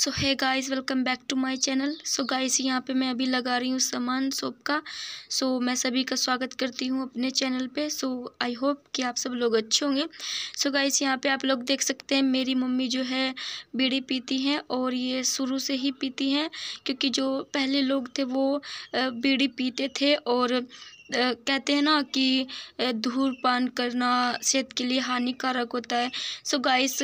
so hi guys welcome back to my channel so guys यहाँ पे मैं अभी लगा रही हूँ सामान सोप का सो so, मैं सभी का स्वागत करती हूँ अपने चैनल पे सो आई होप कि आप सब लोग अच्छे होंगे सो गाइस यहाँ पे आप लोग देख सकते हैं मेरी मम्मी जो है बीड़ी पीती हैं और ये शुरू से ही पीती हैं क्योंकि जो पहले लोग थे वो बीड़ी पीते थे और कहते हैं ना कि धूम्रपान करना सेहत के लिए हानिकारक होता है सो गाइस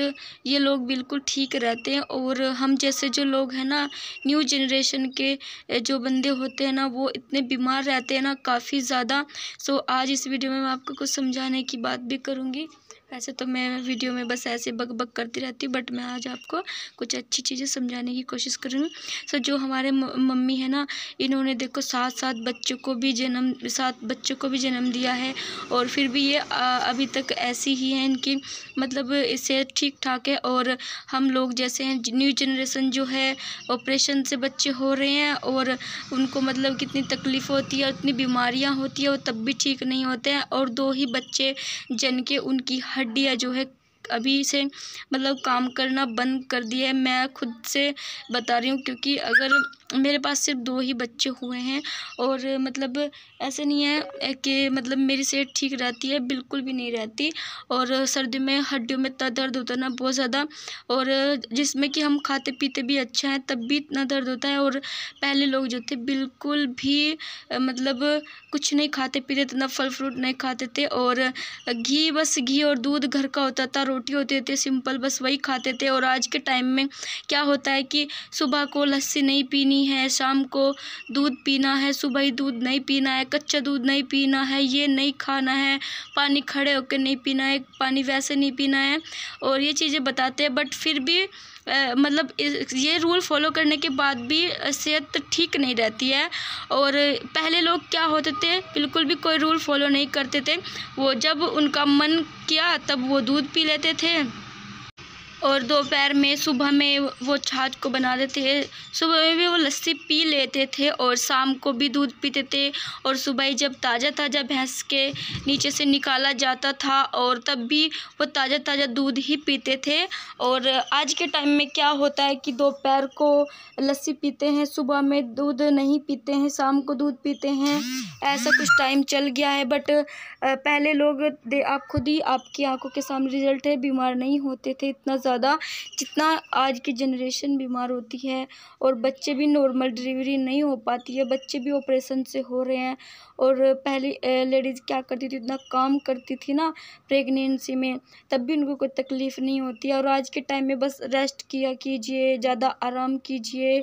ये लोग बिल्कुल ठीक रहते हैं और हम जैसे जो लोग हैं ना न्यू जनरेशन के जो बंदे होते हैं ना वो इतने बीमार रहते हैं ना काफ़ी ज़्यादा सो आज इस वीडियो में मैं आपको कुछ समझाने की बात भी करूँगी वैसे तो मैं वीडियो में बस ऐसे बक बक करती रहती हूँ बट मैं आज आपको कुछ अच्छी चीज़ें समझाने की कोशिश करूँगी सो जो हमारे मम्मी है ना इन्होंने देखो सात सात बच्चों को भी जन्म सात बच्चों को भी जन्म दिया है और फिर भी ये अभी तक ऐसी ही हैं इनकी मतलब इससे ठीक ठाक है और हम लोग जैसे हैं न्यू जनरेशन जो है ऑपरेशन से बच्चे हो रहे हैं और उनको मतलब कितनी तकलीफ़ होती है उतनी बीमारियाँ होती है वो तब भी ठीक नहीं होते हैं और दो ही बच्चे जन के उनकी हड्डियाँ जो है अभी से मतलब काम करना बंद कर दिया है मैं खुद से बता रही हूँ क्योंकि अगर मेरे पास सिर्फ दो ही बच्चे हुए हैं और मतलब ऐसे नहीं है कि मतलब मेरी सेहत ठीक रहती है बिल्कुल भी नहीं रहती और सर्दी में हड्डियों में इतना दर्द होता है ना बहुत ज़्यादा और जिसमें कि हम खाते पीते भी अच्छा हैं तब भी इतना दर्द होता है और पहले लोग जो थे बिल्कुल भी मतलब कुछ नहीं खाते पीते इतना फल फ्रूट नहीं खाते थे और घी बस घी और दूध घर का होता था रोटी होती थी सिंपल बस वही खाते थे और आज के टाइम में क्या होता है कि सुबह को लस्सी नहीं पीनी है शाम को दूध पीना है सुबह ही दूध नहीं पीना है कच्चा दूध नहीं पीना है ये नहीं खाना है पानी खड़े होकर नहीं पीना है पानी वैसे नहीं पीना है और ये चीज़ें बताते हैं बट फिर भी मतलब ये रूल फॉलो करने के बाद भी सेहत ठीक नहीं रहती है और पहले लोग क्या होते थे बिल्कुल भी कोई रूल फॉलो नहीं करते थे वो जब उनका मन किया तब वो दूध पी लेते थे और दोपहर में सुबह में वो छाछ को बना देते थे सुबह में भी वो लस्सी पी लेते थे और शाम को भी दूध पीते थे और सुबह ही जब ताज़ा ताज़ा भैंस के नीचे से निकाला जाता था और तब भी वो ताज़ा ताज़ा दूध ही पीते थे और आज के टाइम में क्या होता है कि दोपहर को लस्सी पीते हैं सुबह में दूध नहीं पीते हैं शाम को दूध पीते हैं ऐसा कुछ टाइम चल गया है बट पहले लोग आप खुद ही आपकी आँखों के सामने रिजल्ट है बीमार नहीं होते थे इतना ज़्यादा जितना आज की जनरेशन बीमार होती है और बच्चे भी नॉर्मल डिलीवरी नहीं हो पाती है बच्चे भी ऑपरेशन से हो रहे हैं और पहले लेडीज़ क्या करती थी इतना काम करती थी ना प्रेगनेंसी में तब भी उनको कोई तकलीफ़ नहीं होती और आज के टाइम में बस रेस्ट किया कीजिए ज़्यादा आराम कीजिए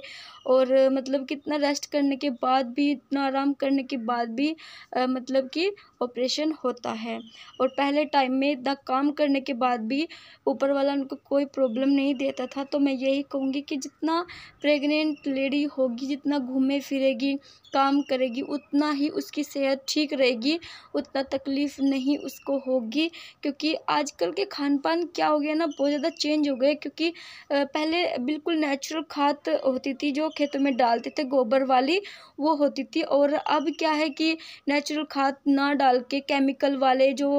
और मतलब कितना रेस्ट करने के बाद भी इतना आराम करने के बाद भी आ, मतलब कि ऑपरेशन होता है और पहले टाइम में इतना काम करने के बाद भी ऊपर वाला उनको कोई प्रॉब्लम नहीं देता था तो मैं यही कहूँगी कि जितना प्रेग्नेंट लेडी होगी जितना घूमे फिरेगी काम करेगी उतना ही उसकी सेहत ठीक रहेगी उतना तकलीफ़ नहीं उसको होगी क्योंकि आजकल के खान पान क्या हो गया ना बहुत ज़्यादा चेंज हो गए क्योंकि पहले बिल्कुल नेचुरल खाद होती थी जो खेतों में डालते थे गोबर वाली वो होती थी और अब क्या है कि नेचुरल खाद ना डाल के केमिकल वाले जो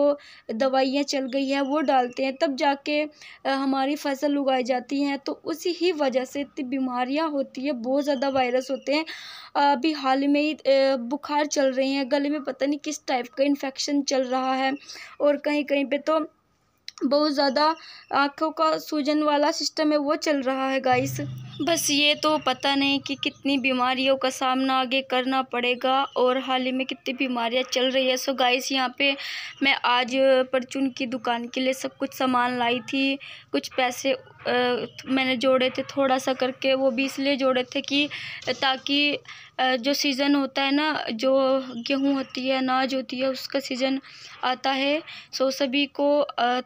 दवाइयाँ चल गई है वो डालते हैं तब जाके हमारे हमारी फसल उगाई जाती हैं तो उसी ही वजह से इतनी बीमारियां होती है बहुत ज़्यादा वायरस होते हैं अभी हाल ही में ही बुखार चल रहे हैं गले में पता नहीं किस टाइप का इन्फेक्शन चल रहा है और कहीं कहीं पर तो बहुत ज़्यादा आँखों का सूजन वाला सिस्टम है वो चल रहा है गाइस बस ये तो पता नहीं कि कितनी बीमारियों का सामना आगे करना पड़ेगा और हाल ही में कितनी बीमारियां चल रही है सो गाइस यहाँ पे मैं आज परचून की दुकान के लिए सब कुछ सामान लाई थी कुछ पैसे आ, मैंने जोड़े थे थोड़ा सा करके वो भी इसलिए जोड़े थे कि ताकि जो सीज़न होता है ना जो गेहूँ होती है अनाज होती है उसका सीज़न आता है सो सभी को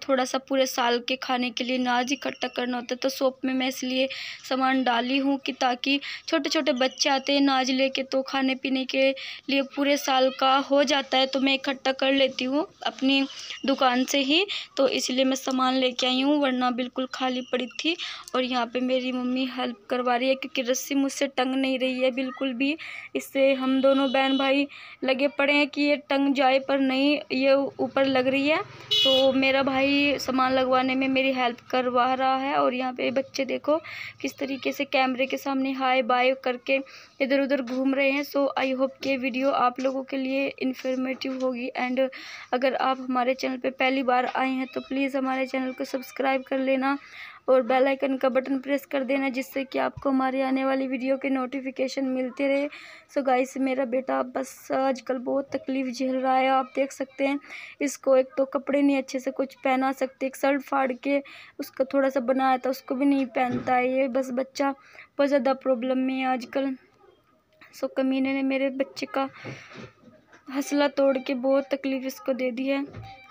थोड़ा सा पूरे साल के खाने के लिए अनाज इकट्ठा करना होता है तो सोप में मैं इसलिए सामान डाली हूँ कि ताकि छोटे छोटे बच्चे आते हैं नाज लेके तो खाने पीने के लिए पूरे साल का हो जाता है तो मैं इकट्ठा कर लेती हूँ अपनी दुकान से ही तो इसलिए मैं सामान लेके आई हूँ वरना बिल्कुल खाली पड़ी थी और यहाँ पर मेरी मम्मी हेल्प करवा रही है क्योंकि रस्सी मुझसे टंग नहीं रही है बिल्कुल भी इससे हम दोनों बहन भाई लगे पड़े हैं कि ये टंग जाए पर नहीं ये ऊपर लग रही है तो मेरा भाई सामान लगवाने में मेरी हेल्प करवा रहा है और यहाँ पे बच्चे देखो किस तरीके तरीके से कैमरे के सामने हाई बाय करके इधर उधर घूम रहे हैं सो आई होप ये वीडियो आप लोगों के लिए इन्फॉर्मेटिव होगी एंड अगर आप हमारे चैनल पर पहली बार आए हैं तो प्लीज़ हमारे चैनल को सब्सक्राइब कर लेना और बेल आइकन का बटन प्रेस कर देना जिससे कि आपको हमारे आने वाली वीडियो के नोटिफिकेशन मिलते रहे सो गाइस मेरा बेटा बस आजकल बहुत तकलीफ़ झेल रहा है आप देख सकते हैं इसको एक तो कपड़े नहीं अच्छे से कुछ पहना सकते एक शर्ट फाड़ के उसका थोड़ा सा बनाया था उसको भी नहीं पहनता है ये बस बच्चा बहुत ज़्यादा प्रॉब्लम में है आजकल सो कमीने ने मेरे बच्चे का हसला तोड़ के बहुत तकलीफ़ इसको दे दी है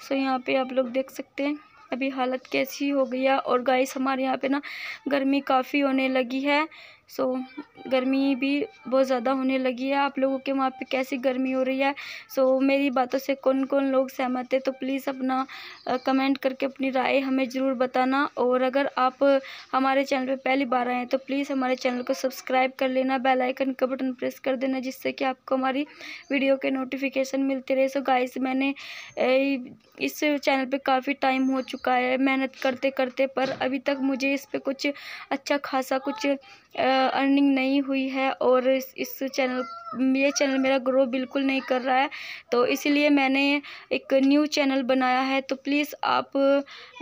सो यहाँ पे आप लोग देख सकते हैं अभी हालत कैसी हो गई है और गाइस हमारे यहाँ पे ना गर्मी काफ़ी होने लगी है सो गर्मी भी बहुत ज़्यादा होने लगी है आप लोगों के वहाँ पे कैसी गर्मी हो रही है सो मेरी बातों से कौन कौन लोग सहमत है तो प्लीज़ अपना कमेंट करके अपनी राय हमें ज़रूर बताना और अगर आप हमारे चैनल पे पहली बार आए हैं तो प्लीज़ हमारे चैनल को सब्सक्राइब कर लेना बेल आइकन का बटन प्रेस कर देना जिससे कि आपको हमारी वीडियो के नोटिफिकेशन मिलते रहे सो गाइस मैंने इस चैनल पर काफ़ी टाइम हो चुका है मेहनत करते करते पर अभी तक मुझे इस पर कुछ अच्छा खासा कुछ आ, अर्निंग नहीं हुई है और इस चैनल ये चैनल मेरा ग्रो बिल्कुल नहीं कर रहा है तो इसीलिए मैंने एक न्यू चैनल बनाया है तो प्लीज़ आप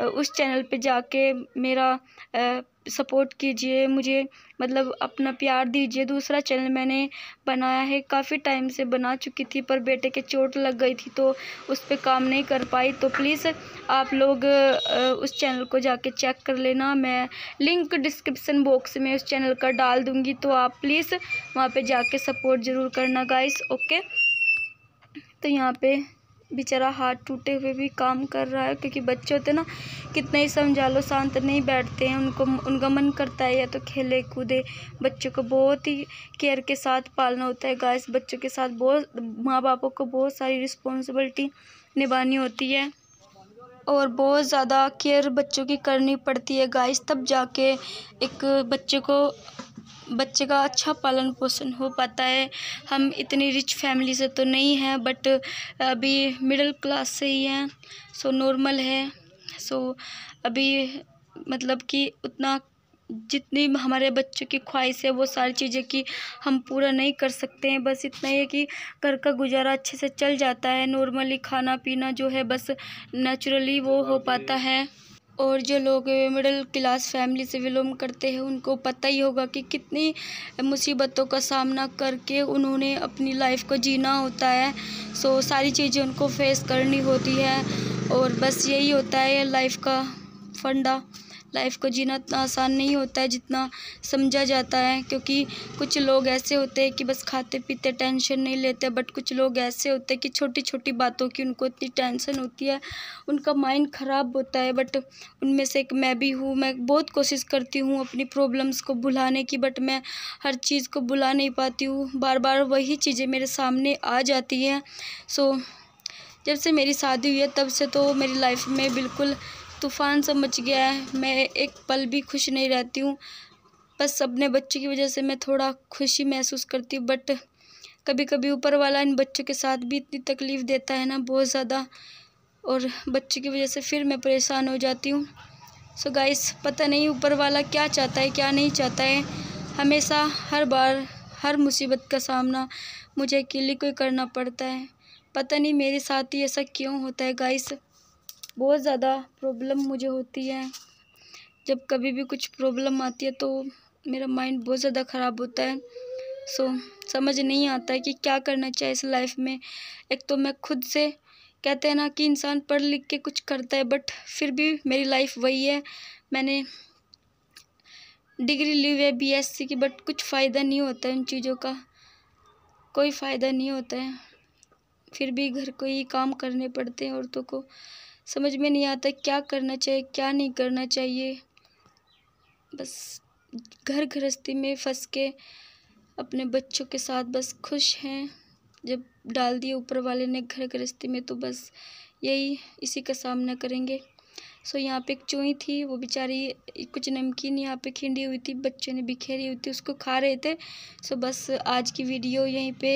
उस चैनल पे जाके मेरा सपोर्ट कीजिए मुझे मतलब अपना प्यार दीजिए दूसरा चैनल मैंने बनाया है काफ़ी टाइम से बना चुकी थी पर बेटे के चोट लग गई थी तो उस पर काम नहीं कर पाई तो प्लीज़ आप लोग उस चैनल को जाके चेक कर लेना मैं लिंक डिस्क्रिप्सन बॉक्स में उस चैनल का डाल दूँगी तो आप प्लीज़ वहाँ पर जाके सपोर्ट ज़रूर करना गाइस ओके तो यहाँ पे बेचारा हाथ टूटे हुए भी काम कर रहा है क्योंकि बच्चे होते ना कितना ही समझा लो शांत नहीं बैठते हैं उनको उनका मन करता है या तो खेले कूदे बच्चों को बहुत ही केयर के साथ पालना होता है गाइस बच्चों के साथ बहुत माँ बापों को बहुत सारी रिस्पॉन्सिबिलिटी निभानी होती है और बहुत ज़्यादा केयर बच्चों की करनी पड़ती है गाइस तब जाके एक बच्चे को बच्चे का अच्छा पालन पोषण हो पाता है हम इतनी रिच फैमिली से तो नहीं हैं बट अभी मिडिल क्लास से ही हैं सो नॉर्मल है सो अभी मतलब कि उतना जितनी हमारे बच्चों की ख्वाहिश है वो सारी चीज़ें कि हम पूरा नहीं कर सकते हैं बस इतना ही है कि घर का गुजारा अच्छे से चल जाता है नॉर्मली खाना पीना जो है बस नेचुरली वो हो हाँ पाता है और जो लोग मिडिल क्लास फैमिली से बिलोंग करते हैं उनको पता ही होगा कि कितनी मुसीबतों का सामना करके उन्होंने अपनी लाइफ को जीना होता है सो सारी चीज़ें उनको फेस करनी होती है और बस यही होता है लाइफ का फंडा लाइफ को जीना इतना आसान नहीं होता है जितना समझा जाता है क्योंकि कुछ लोग ऐसे होते हैं कि बस खाते पीते टेंशन नहीं लेते बट कुछ लोग ऐसे होते हैं कि छोटी छोटी बातों की उनको इतनी टेंशन होती है उनका माइंड ख़राब होता है बट उनमें से एक मैं भी हूँ मैं बहुत कोशिश करती हूँ अपनी प्रॉब्लम्स को भुलाने की बट मैं हर चीज़ को भुला नहीं पाती हूँ बार बार वही चीज़ें मेरे सामने आ जाती हैं सो so, जब से मेरी शादी हुई है तब से तो मेरी लाइफ में बिल्कुल तूफ़ान सा मच गया है मैं एक पल भी खुश नहीं रहती हूँ बस अपने बच्चे की वजह से मैं थोड़ा खुशी महसूस करती हूँ बट कभी कभी ऊपर वाला इन बच्चों के साथ भी इतनी तकलीफ़ देता है ना बहुत ज़्यादा और बच्चे की वजह से फिर मैं परेशान हो जाती हूँ सो गाइस पता नहीं ऊपर वाला क्या चाहता है क्या नहीं चाहता है हमेशा हर बार हर मुसीबत का सामना मुझे अकेले को करना पड़ता है पता नहीं मेरे साथ ही ऐसा क्यों होता है गाइस बहुत ज़्यादा प्रॉब्लम मुझे होती है जब कभी भी कुछ प्रॉब्लम आती है तो मेरा माइंड बहुत ज़्यादा ख़राब होता है सो so, समझ नहीं आता है कि क्या करना चाहिए इस लाइफ में एक तो मैं खुद से कहते हैं ना कि इंसान पढ़ लिख के कुछ करता है बट फिर भी मेरी लाइफ वही है मैंने डिग्री ली हुई है बी एस सी की बट कुछ फ़ायदा नहीं होता है उन चीज़ों का कोई फ़ायदा नहीं होता है फिर भी घर को ही काम करने पड़ते हैं औरतों को समझ में नहीं आता क्या करना चाहिए क्या नहीं करना चाहिए बस घर गृहस्थी में फंस के अपने बच्चों के साथ बस खुश हैं जब डाल दिए ऊपर वाले ने घर गृहस्थी में तो बस यही इसी का सामना करेंगे सो यहाँ पे एक चूई थी वो बेचारी कुछ नमकीन यहाँ पे खिंडी हुई थी बच्चों ने बिखेरी हुई थी उसको खा रहे थे सो बस आज की वीडियो यहीं पे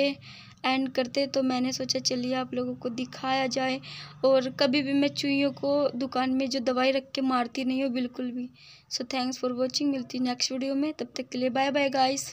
एंड करते तो मैंने सोचा चलिए आप लोगों को दिखाया जाए और कभी भी मैं चूहियों को दुकान में जो दवाई रख के मारती नहीं हूँ बिल्कुल भी सो थैंक्स फॉर वॉचिंग मिलती नेक्स्ट वीडियो में तब तक के लिए बाय बाय गाइस